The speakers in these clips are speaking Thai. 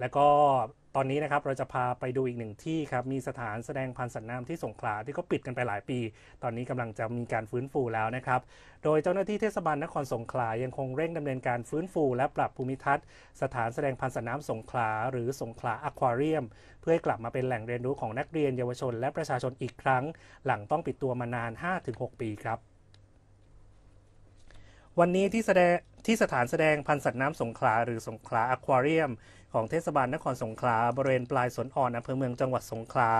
แล้วก็ตอนนี้นะครับเราจะพาไปดูอีกหนึ่งที่ครับมีสถานแสดงพันสัตว์น้ำที่สงขลา ที่เขาปิดกันไปหลายปี ตอนนี้กำลังจะมีการฟื้นฟูแล้วนะครับ โดยเจ้าหน้าที่เทศบาลนครสงขลา ยังคงเร่งดำเนินการฟื้นฟูและปรับภูมิทัศน์สถานแสดงพันสัตว์น้ำสงขลาหรือสงขลาอะควาเรียม เพื่อให้กลับมาเป็นแหล่งเรียนรู้ของนักเรียนเยาวชนและประชาชนอีกครั้ง หลังต้องปิดตัวมานาน 5-6 ปีครับวันนี้ที่แสดงที่สถานแสดงพันธ์สัตว์น้ำสงขลาหรือสงขลาอควาเรียมของเทศบาลนครสงขลาบริเวณปลายสนอ่อนอำเภอเมืองจังหวัดสงขลา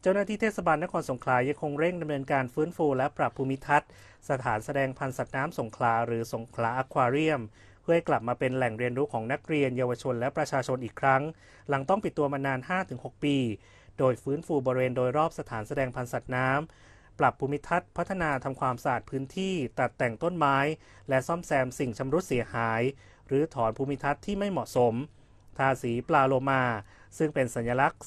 เจ้าหน้าที่เทศบาลนครสงขลายังคงเร่งดำเนินการฟื้นฟูและปรับภูมิทัศน์ สถานแสดงพันธ์สัตว์น้ำสงขลาหรือสงขลาอควาเรียม เพื่อให้กลับมาเป็นแหล่งเรียนรู้ของนักเรียนเยาวชนและประชาชนอีกครั้งหลังต้องปิดตัวมานาน 5-6 ปี โดยฟื้นฟูบริเวณโดยรอบสถานแสดงพันธ์สัตว์น้ำปรับภูมิทัศน์พัฒนาทำความสะอาดพื้นที่ ตัดแต่งต้นไม้ และซ่อมแซมสิ่งชำรุดเสียหาย หรือถอนภูมิทัศน์ที่ไม่เหมาะสม ทาสีปลาโลมา ซึ่งเป็นสัญลักษณ์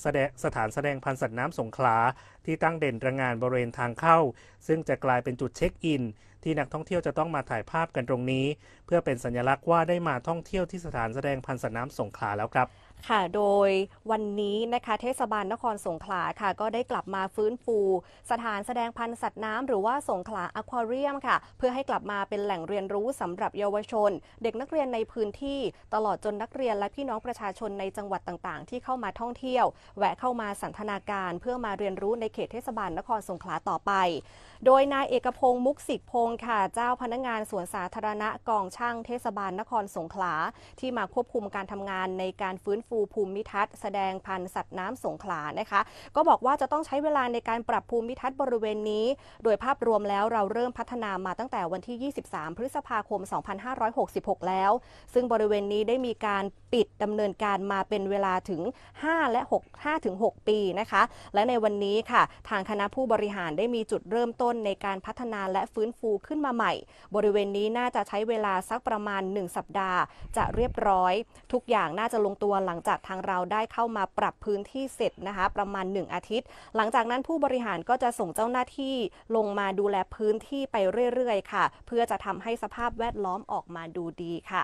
สถานแสดงพันธุ์สัตว์น้ำสงขลา ที่ตั้งเด่นระงานบริเวณทางเข้า ซึ่งจะกลายเป็นจุดเช็คอินที่นักท่องเที่ยวจะต้องมาถ่ายภาพกันตรงนี้ เพื่อเป็นสัญลักษณ์ว่าได้มาท่องเที่ยวที่สถานแสดงพันสัตว์น้ำสงขลาแล้วครับ ค่ะโดย วันนี้นะคะเทศบาลนครสงขลาค่ะ ก็ได้กลับมาฟื้นฟูสถานแสดงพันธุ์สัตว์น้ำหรือว่าสงขลาอควาเรียมค่ะ เพื่อให้กลับมาเป็นแหล่งเรียนรู้สำหรับเยาวชน เด็กนักเรียนในพื้นที่ตลอดจนนักเรียนและพี่น้องประชาชนในจังหวัดต่างๆ ที่เข้ามาท่องเที่ยวแวะเข้ามาสันทนาการ เพื่อมาเรียนรู้ในเขตเทศบาลนครสงขลาต่อไป โดยนายเอกพงศ์มุกสิทธิพงศ์ค่ะเจ้าพนักงานสวนสาธารณะกองช่างเทศบาลนครสงขลา ที่มาควบคุมการทำงานในการฟื้นฟูภูมิทัศน์แสดงพันธุ์สัตว์น้ำสงขลานะคะก็บอกว่าจะต้องใช้เวลาในการปรับภูมิทัศน์บริเวณนี้ โดยภาพรวมแล้วเราเริ่มพัฒนามาตั้งแต่วันที่ 23 พฤษภาคม 2566 แล้ว ซึ่งบริเวณนี้ได้มีการปิดดำเนินการมาเป็นเวลาถึง 5 และ 6 5ถึง6ปีนะคะและในวันนี้ค่ะ ทางคณะผู้บริหารได้มีจุดเริ่มต้นในการพัฒนาและฟื้นฟูขึ้นมาใหม่ บริเวณนี้น่าจะใช้เวลาสักประมาณ 1 สัปดาห์ จะเรียบร้อย ทุกอย่างน่าจะลงตัวหลังจากทางเราได้เข้ามาปรับพื้นที่เสร็จนะคะ ประมาณ 1 อาทิตย์ หลังจากนั้นผู้บริหารก็จะส่งเจ้าหน้าที่ลงมาดูแลพื้นที่ไปเรื่อยๆค่ะ เพื่อจะทำให้สภาพแวดล้อมออกมาดูดีค่ะ